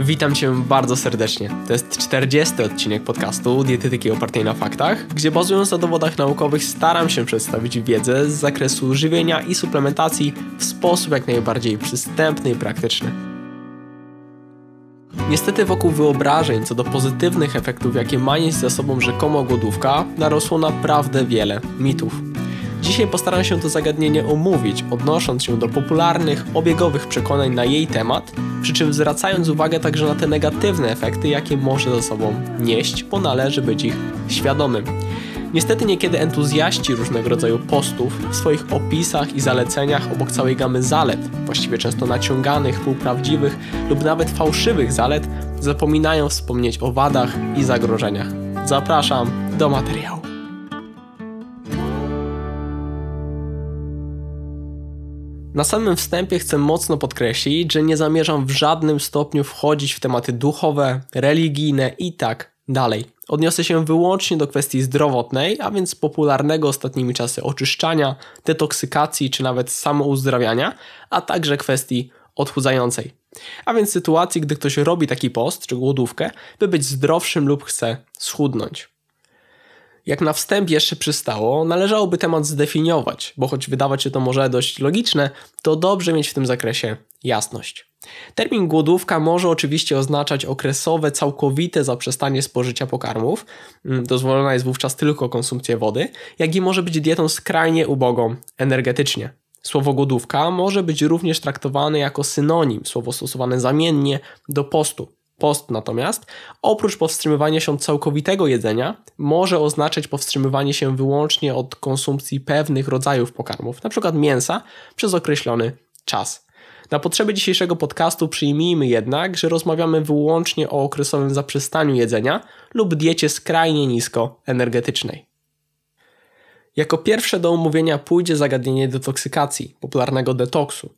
Witam Cię bardzo serdecznie. To jest 40 odcinek podcastu Dietetyki opartej na faktach, gdzie bazując na dowodach naukowych staram się przedstawić wiedzę z zakresu żywienia i suplementacji w sposób jak najbardziej przystępny i praktyczny. Niestety wokół wyobrażeń co do pozytywnych efektów, jakie ma nieść za sobą rzekomo głodówka, narosło naprawdę wiele mitów. Dzisiaj postaram się to zagadnienie omówić, odnosząc się do popularnych, obiegowych przekonań na jej temat, przy czym zwracając uwagę także na te negatywne efekty, jakie może ze sobą nieść, bo należy być ich świadomym. Niestety niekiedy entuzjaści różnego rodzaju postów w swoich opisach i zaleceniach obok całej gamy zalet, właściwie często naciąganych, półprawdziwych lub nawet fałszywych zalet, zapominają wspomnieć o wadach i zagrożeniach. Zapraszam do materiału. Na samym wstępie chcę mocno podkreślić, że nie zamierzam w żadnym stopniu wchodzić w tematy duchowe, religijne i tak dalej. Odniosę się wyłącznie do kwestii zdrowotnej, a więc popularnego ostatnimi czasy oczyszczania, detoksykacji czy nawet samouzdrawiania, a także kwestii odchudzającej. A więc sytuacji, gdy ktoś robi taki post czy głodówkę, by być zdrowszym lub chce schudnąć. Jak na wstęp jeszcze przystało, należałoby temat zdefiniować, bo choć wydawać się to może dość logiczne, to dobrze mieć w tym zakresie jasność. Termin głodówka może oczywiście oznaczać okresowe, całkowite zaprzestanie spożycia pokarmów, mm, dozwolona jest wówczas tylko konsumpcja wody, jak i może być dietą skrajnie ubogą energetycznie. Słowo głodówka może być również traktowane jako synonim, słowo stosowane zamiennie do postu. Post natomiast, oprócz powstrzymywania się od całkowitego jedzenia, może oznaczać powstrzymywanie się wyłącznie od konsumpcji pewnych rodzajów pokarmów, np. mięsa, przez określony czas. Na potrzeby dzisiejszego podcastu przyjmijmy jednak, że rozmawiamy wyłącznie o okresowym zaprzestaniu jedzenia lub diecie skrajnie nisko energetycznej. Jako pierwsze do omówienia pójdzie zagadnienie detoksykacji, popularnego detoksu.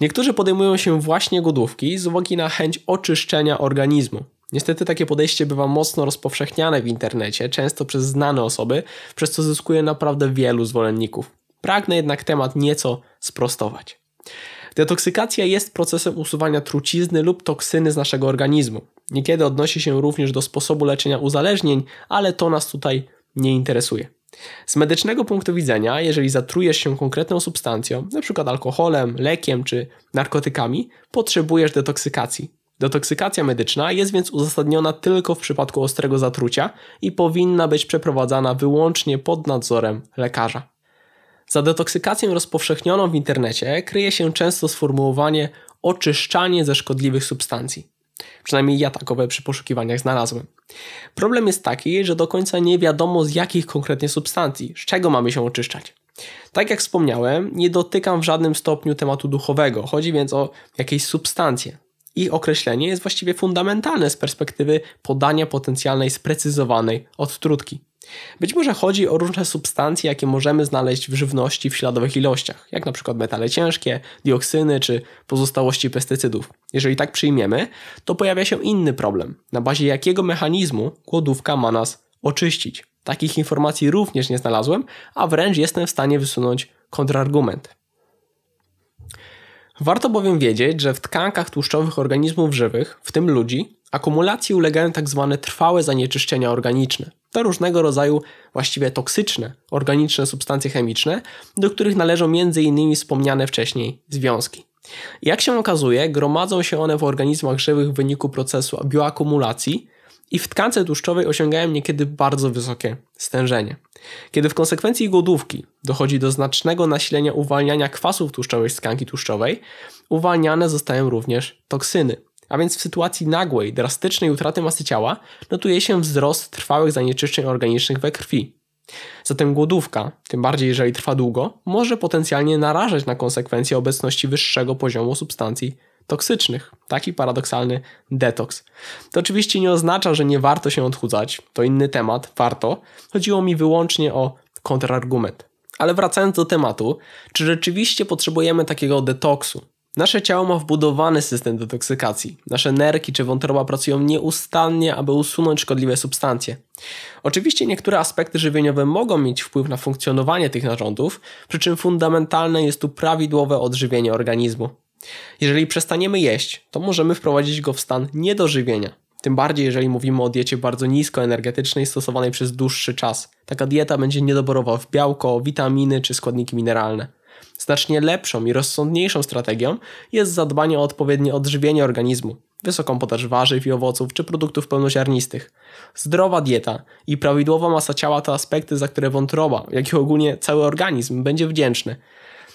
Niektórzy podejmują się właśnie głodówki z uwagi na chęć oczyszczenia organizmu. Niestety takie podejście bywa mocno rozpowszechniane w internecie, często przez znane osoby, przez co zyskuje naprawdę wielu zwolenników. Pragnę jednak temat nieco sprostować. Detoksykacja jest procesem usuwania trucizny lub toksyny z naszego organizmu. Niekiedy odnosi się również do sposobu leczenia uzależnień, ale to nas tutaj nie interesuje. Z medycznego punktu widzenia, jeżeli zatrujesz się konkretną substancją, np. alkoholem, lekiem czy narkotykami, potrzebujesz detoksykacji. Detoksykacja medyczna jest więc uzasadniona tylko w przypadku ostrego zatrucia i powinna być przeprowadzana wyłącznie pod nadzorem lekarza. Za detoksykacją rozpowszechnioną w internecie kryje się często sformułowanie oczyszczanie ze szkodliwych substancji. Przynajmniej ja takowe przy poszukiwaniach znalazłem. Problem jest taki, że do końca nie wiadomo z jakich konkretnie substancji, z czego mamy się oczyszczać. Tak jak wspomniałem, nie dotykam w żadnym stopniu tematu duchowego, chodzi więc o jakieś substancje. Ich określenie jest właściwie fundamentalne z perspektywy podania potencjalnej sprecyzowanej odtrutki. Być może chodzi o różne substancje, jakie możemy znaleźć w żywności w śladowych ilościach, jak na przykład metale ciężkie, dioksyny czy pozostałości pestycydów. Jeżeli tak przyjmiemy, to pojawia się inny problem, na bazie jakiego mechanizmu głodówka ma nas oczyścić. Takich informacji również nie znalazłem, a wręcz jestem w stanie wysunąć kontrargument. Warto bowiem wiedzieć, że w tkankach tłuszczowych organizmów żywych, w tym ludzi, akumulacji ulegają tzw. Tak trwałe zanieczyszczenia organiczne to różnego rodzaju właściwie toksyczne, organiczne substancje chemiczne, do których należą m.in. wspomniane wcześniej związki. Jak się okazuje, gromadzą się one w organizmach żywych w wyniku procesu bioakumulacji, i w tkance tłuszczowej osiągają niekiedy bardzo wysokie stężenie. Kiedy w konsekwencji głodówki dochodzi do znacznego nasilenia uwalniania kwasów tłuszczowych z tkanki tłuszczowej, uwalniane zostają również toksyny. A więc w sytuacji nagłej, drastycznej utraty masy ciała notuje się wzrost trwałych zanieczyszczeń organicznych we krwi. Zatem głodówka, tym bardziej jeżeli trwa długo, może potencjalnie narażać na konsekwencje obecności wyższego poziomu substancji toksycznych. Taki paradoksalny detoks. To oczywiście nie oznacza, że nie warto się odchudzać, to inny temat, warto. Chodziło mi wyłącznie o kontrargument. Ale wracając do tematu, czy rzeczywiście potrzebujemy takiego detoksu? Nasze ciało ma wbudowany system detoksykacji. Nasze nerki czy wątroba pracują nieustannie, aby usunąć szkodliwe substancje. Oczywiście niektóre aspekty żywieniowe mogą mieć wpływ na funkcjonowanie tych narządów, przy czym fundamentalne jest tu prawidłowe odżywienie organizmu. Jeżeli przestaniemy jeść, to możemy wprowadzić go w stan niedożywienia. Tym bardziej, jeżeli mówimy o diecie bardzo niskoenergetycznej stosowanej przez dłuższy czas. Taka dieta będzie niedoborowa w białko, witaminy czy składniki mineralne. Znacznie lepszą i rozsądniejszą strategią jest zadbanie o odpowiednie odżywienie organizmu, wysoką podaż warzyw i owoców czy produktów pełnoziarnistych. Zdrowa dieta i prawidłowa masa ciała to aspekty, za które wątroba, jak i ogólnie cały organizm będzie wdzięczny.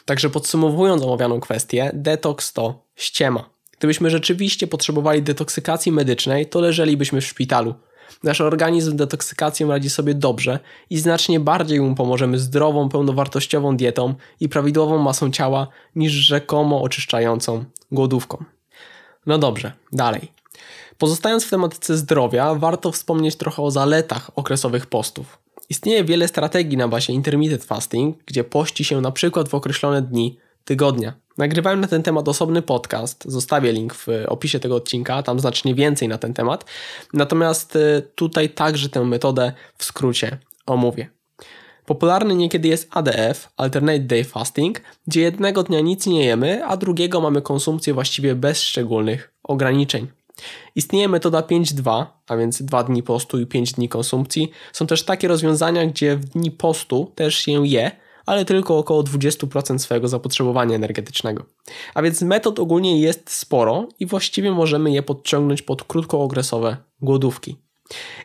Także podsumowując omawianą kwestię, detoks to ściema. Gdybyśmy rzeczywiście potrzebowali detoksykacji medycznej, to leżelibyśmy w szpitalu. Nasz organizm detoksykacją radzi sobie dobrze i znacznie bardziej mu pomożemy zdrową, pełnowartościową dietą i prawidłową masą ciała niż rzekomo oczyszczającą głodówką. No dobrze, dalej. Pozostając w tematyce zdrowia, warto wspomnieć trochę o zaletach okresowych postów. Istnieje wiele strategii na bazie intermittent fasting, gdzie pości się na przykład w określone dni tygodnia. Nagrywałem na ten temat osobny podcast, zostawię link w opisie tego odcinka, tam znacznie więcej na ten temat. Natomiast y, tutaj także tę metodę w skrócie omówię. Popularny niekiedy jest ADF, Alternate Day Fasting, gdzie jednego dnia nic nie jemy, a drugiego mamy konsumpcję właściwie bez szczególnych ograniczeń. Istnieje metoda 5-2, a więc 2 dni postu i 5 dni konsumpcji. Są też takie rozwiązania, gdzie w dni postu też się je, ale tylko około 20% swojego zapotrzebowania energetycznego. A więc metod ogólnie jest sporo i właściwie możemy je podciągnąć pod krótkookresowe głodówki.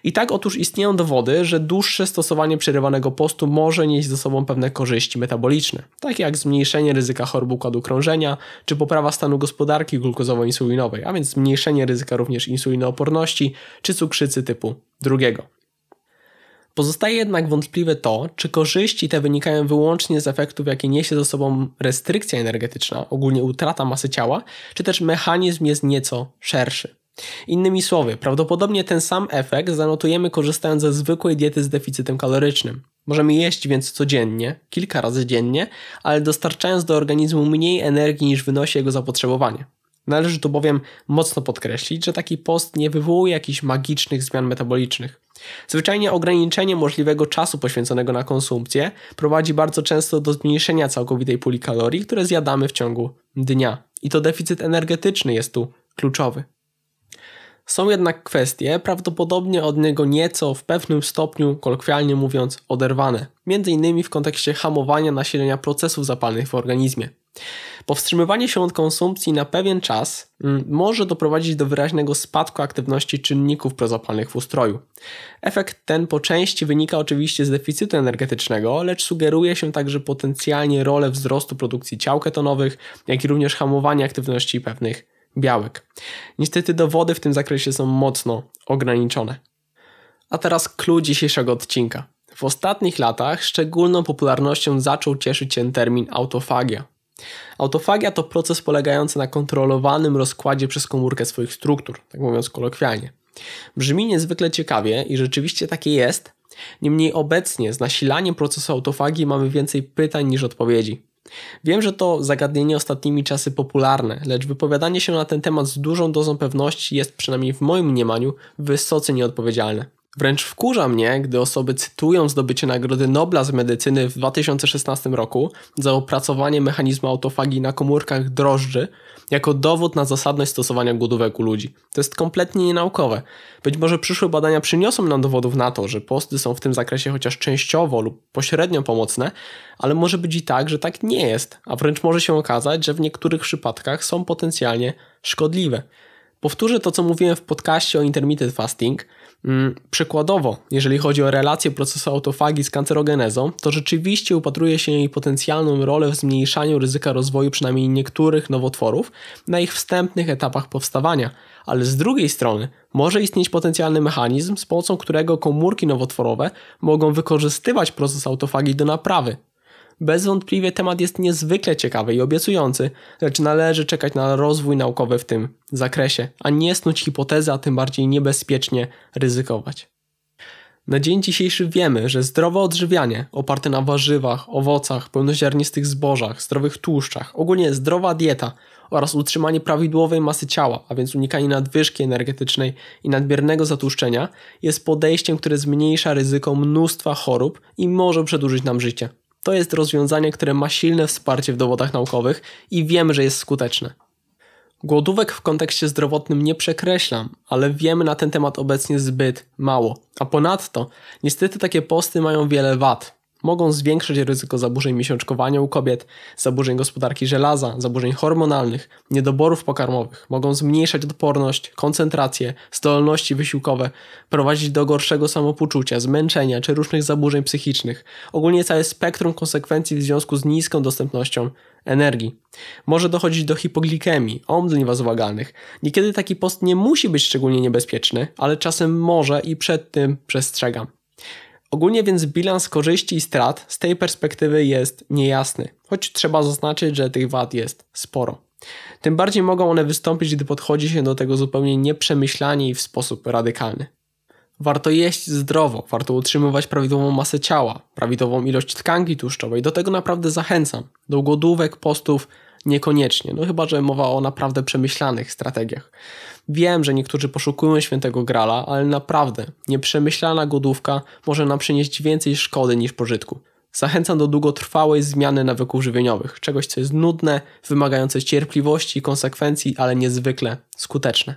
I tak otóż istnieją dowody, że dłuższe stosowanie przerywanego postu może nieść ze sobą pewne korzyści metaboliczne, takie jak zmniejszenie ryzyka chorób układu krążenia czy poprawa stanu gospodarki glukozowo-insulinowej, a więc zmniejszenie ryzyka również insulinooporności czy cukrzycy typu drugiego. Pozostaje jednak wątpliwe to, czy korzyści te wynikają wyłącznie z efektów, jakie niesie ze sobą restrykcja energetyczna, ogólnie utrata masy ciała, czy też mechanizm jest nieco szerszy. Innymi słowy, prawdopodobnie ten sam efekt zanotujemy korzystając ze zwykłej diety z deficytem kalorycznym. Możemy jeść więc codziennie, kilka razy dziennie, ale dostarczając do organizmu mniej energii niż wynosi jego zapotrzebowanie. Należy tu bowiem mocno podkreślić, że taki post nie wywołuje jakichś magicznych zmian metabolicznych. Zwyczajnie ograniczenie możliwego czasu poświęconego na konsumpcję prowadzi bardzo często do zmniejszenia całkowitej puli kalorii, które zjadamy w ciągu dnia. I to deficyt energetyczny jest tu kluczowy. Są jednak kwestie prawdopodobnie od niego nieco w pewnym stopniu, kolokwialnie mówiąc, oderwane, między innymi w kontekście hamowania nasilenia procesów zapalnych w organizmie. Powstrzymywanie się od konsumpcji na pewien czas mm, może doprowadzić do wyraźnego spadku aktywności czynników prozapalnych w ustroju. Efekt ten po części wynika oczywiście z deficytu energetycznego, lecz sugeruje się także potencjalnie rolę wzrostu produkcji ciał ketonowych, jak i również hamowania aktywności pewnych białek. Niestety dowody w tym zakresie są mocno ograniczone. A teraz clue dzisiejszego odcinka. W ostatnich latach szczególną popularnością zaczął cieszyć się termin autofagia. Autofagia to proces polegający na kontrolowanym rozkładzie przez komórkę swoich struktur, tak mówiąc kolokwialnie. Brzmi niezwykle ciekawie i rzeczywiście takie jest, niemniej obecnie z nasilaniem procesu autofagii mamy więcej pytań niż odpowiedzi. Wiem, że to zagadnienie ostatnimi czasy popularne, lecz wypowiadanie się na ten temat z dużą dozą pewności jest przynajmniej w moim mniemaniu wysoce nieodpowiedzialne. Wręcz wkurza mnie, gdy osoby cytują zdobycie Nagrody Nobla z medycyny w 2016 roku za opracowanie mechanizmu autofagii na komórkach drożdży jako dowód na zasadność stosowania głodówek u ludzi. To jest kompletnie nienaukowe. Być może przyszłe badania przyniosą nam dowodów na to, że posty są w tym zakresie chociaż częściowo lub pośrednio pomocne, ale może być i tak, że tak nie jest, a wręcz może się okazać, że w niektórych przypadkach są potencjalnie szkodliwe. Powtórzę to, co mówiłem w podcaście o intermittent fasting – Mm, przykładowo, jeżeli chodzi o relację procesu autofagi z kancerogenezą, to rzeczywiście upatruje się jej potencjalną rolę w zmniejszaniu ryzyka rozwoju przynajmniej niektórych nowotworów na ich wstępnych etapach powstawania, ale z drugiej strony może istnieć potencjalny mechanizm, z pomocą którego komórki nowotworowe mogą wykorzystywać proces autofagi do naprawy bez temat jest niezwykle ciekawy i obiecujący, lecz należy czekać na rozwój naukowy w tym zakresie, a nie snuć hipotezy, a tym bardziej niebezpiecznie ryzykować. Na dzień dzisiejszy wiemy, że zdrowe odżywianie oparte na warzywach, owocach, pełnoziarnistych zbożach, zdrowych tłuszczach, ogólnie zdrowa dieta oraz utrzymanie prawidłowej masy ciała, a więc unikanie nadwyżki energetycznej i nadmiernego zatłuszczenia jest podejściem, które zmniejsza ryzyko mnóstwa chorób i może przedłużyć nam życie to jest rozwiązanie, które ma silne wsparcie w dowodach naukowych i wiem, że jest skuteczne. Głodówek w kontekście zdrowotnym nie przekreślam, ale wiemy na ten temat obecnie zbyt mało. A ponadto, niestety takie posty mają wiele wad mogą zwiększyć ryzyko zaburzeń miesiączkowania u kobiet, zaburzeń gospodarki żelaza, zaburzeń hormonalnych, niedoborów pokarmowych, mogą zmniejszać odporność, koncentrację, zdolności wysiłkowe, prowadzić do gorszego samopoczucia, zmęczenia czy różnych zaburzeń psychicznych. Ogólnie całe spektrum konsekwencji w związku z niską dostępnością energii. Może dochodzić do hipoglikemii, omdleń wazowagalnych. Niekiedy taki post nie musi być szczególnie niebezpieczny, ale czasem może i przed tym przestrzegam. Ogólnie więc bilans korzyści i strat z tej perspektywy jest niejasny, choć trzeba zaznaczyć, że tych wad jest sporo. Tym bardziej mogą one wystąpić, gdy podchodzi się do tego zupełnie nieprzemyślanie i w sposób radykalny. Warto jeść zdrowo, warto utrzymywać prawidłową masę ciała, prawidłową ilość tkanki tłuszczowej. Do tego naprawdę zachęcam. Do głodówek, postów Niekoniecznie, no chyba, że mowa o naprawdę przemyślanych strategiach. Wiem, że niektórzy poszukują świętego grala, ale naprawdę nieprzemyślana godówka może nam przynieść więcej szkody niż pożytku. Zachęcam do długotrwałej zmiany nawyków żywieniowych, czegoś co jest nudne, wymagające cierpliwości i konsekwencji, ale niezwykle skuteczne.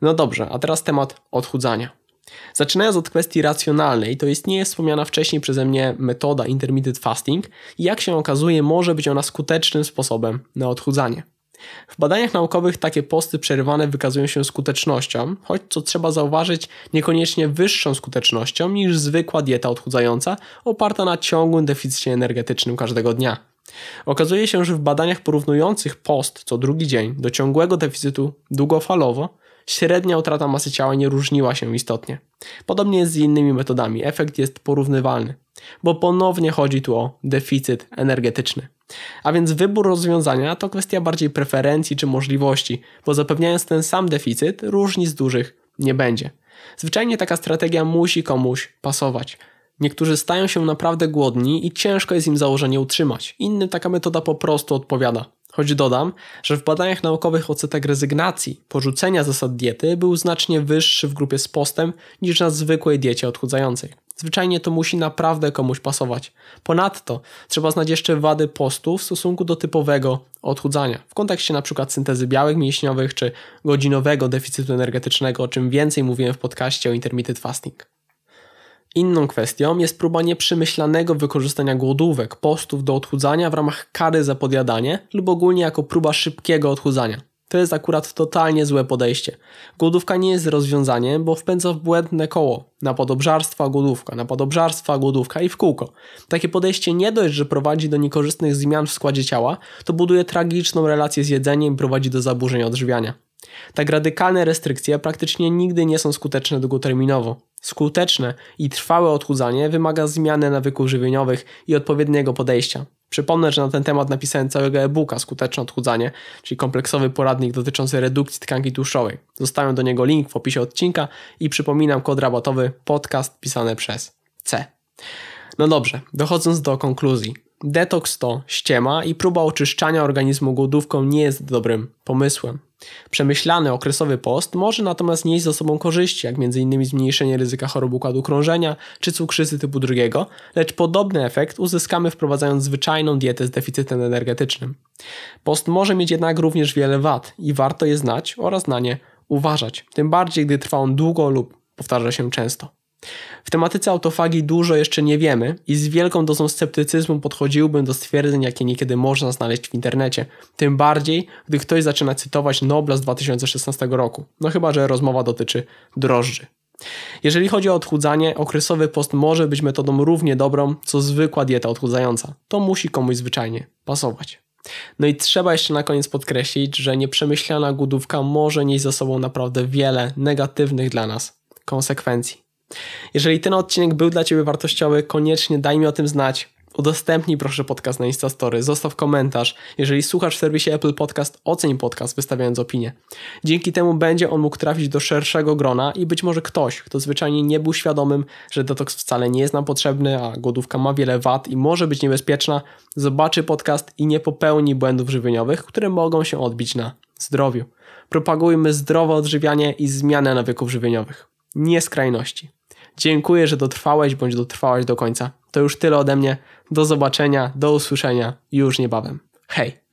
No dobrze, a teraz temat odchudzania. Zaczynając od kwestii racjonalnej, to istnieje wspomniana wcześniej przeze mnie metoda intermittent fasting i jak się okazuje może być ona skutecznym sposobem na odchudzanie. W badaniach naukowych takie posty przerywane wykazują się skutecznością, choć co trzeba zauważyć, niekoniecznie wyższą skutecznością niż zwykła dieta odchudzająca oparta na ciągłym deficycie energetycznym każdego dnia. Okazuje się, że w badaniach porównujących post co drugi dzień do ciągłego deficytu długofalowo średnia utrata masy ciała nie różniła się istotnie. Podobnie jest z innymi metodami, efekt jest porównywalny, bo ponownie chodzi tu o deficyt energetyczny. A więc wybór rozwiązania to kwestia bardziej preferencji czy możliwości, bo zapewniając ten sam deficyt, różnic dużych nie będzie. Zwyczajnie taka strategia musi komuś pasować. Niektórzy stają się naprawdę głodni i ciężko jest im założenie utrzymać. Innym taka metoda po prostu odpowiada. Choć dodam, że w badaniach naukowych odsetek rezygnacji, porzucenia zasad diety był znacznie wyższy w grupie z postem niż na zwykłej diecie odchudzającej. Zwyczajnie to musi naprawdę komuś pasować. Ponadto trzeba znać jeszcze wady postu w stosunku do typowego odchudzania, w kontekście np. syntezy białek mięśniowych czy godzinowego deficytu energetycznego, o czym więcej mówiłem w podcaście o intermittent fasting. Inną kwestią jest próba nieprzemyślanego wykorzystania głodówek, postów do odchudzania w ramach kary za podjadanie lub ogólnie jako próba szybkiego odchudzania. To jest akurat totalnie złe podejście. Głodówka nie jest rozwiązaniem, bo wpędza w błędne koło. Na podobżarstwa głodówka, na podobżarstwa głodówka i w kółko. Takie podejście nie dość, że prowadzi do niekorzystnych zmian w składzie ciała, to buduje tragiczną relację z jedzeniem i prowadzi do zaburzeń odżywiania. Tak radykalne restrykcje praktycznie nigdy nie są skuteczne długoterminowo. Skuteczne i trwałe odchudzanie wymaga zmiany nawyków żywieniowych i odpowiedniego podejścia. Przypomnę, że na ten temat napisałem całego e-booka Skuteczne odchudzanie, czyli kompleksowy poradnik dotyczący redukcji tkanki tłuszczowej. Zostawiam do niego link w opisie odcinka i przypominam kod rabatowy podcast pisany przez C. No dobrze, dochodząc do konkluzji. Detoks to ściema i próba oczyszczania organizmu głodówką nie jest dobrym pomysłem. Przemyślany okresowy post może natomiast nieść ze sobą korzyści, jak m.in. zmniejszenie ryzyka chorób układu krążenia czy cukrzycy typu drugiego, lecz podobny efekt uzyskamy wprowadzając zwyczajną dietę z deficytem energetycznym. Post może mieć jednak również wiele wad i warto je znać oraz na nie uważać, tym bardziej gdy trwa on długo lub powtarza się często. W tematyce autofagii dużo jeszcze nie wiemy i z wielką dozą sceptycyzmu podchodziłbym do stwierdzeń, jakie niekiedy można znaleźć w internecie. Tym bardziej, gdy ktoś zaczyna cytować Nobla z 2016 roku. No chyba, że rozmowa dotyczy drożdży. Jeżeli chodzi o odchudzanie, okresowy post może być metodą równie dobrą, co zwykła dieta odchudzająca. To musi komuś zwyczajnie pasować. No i trzeba jeszcze na koniec podkreślić, że nieprzemyślana głodówka może nieść za sobą naprawdę wiele negatywnych dla nas konsekwencji. Jeżeli ten odcinek był dla Ciebie wartościowy, koniecznie daj mi o tym znać. Udostępnij proszę podcast na Instastory, zostaw komentarz. Jeżeli słuchasz w serwisie Apple Podcast, oceń podcast wystawiając opinię. Dzięki temu będzie on mógł trafić do szerszego grona i być może ktoś, kto zwyczajnie nie był świadomym, że detoks wcale nie jest nam potrzebny, a głodówka ma wiele wad i może być niebezpieczna, zobaczy podcast i nie popełni błędów żywieniowych, które mogą się odbić na zdrowiu. Propagujmy zdrowe odżywianie i zmianę nawyków żywieniowych. Nie skrajności. Dziękuję, że dotrwałeś bądź dotrwałaś do końca. To już tyle ode mnie. Do zobaczenia, do usłyszenia już niebawem. Hej!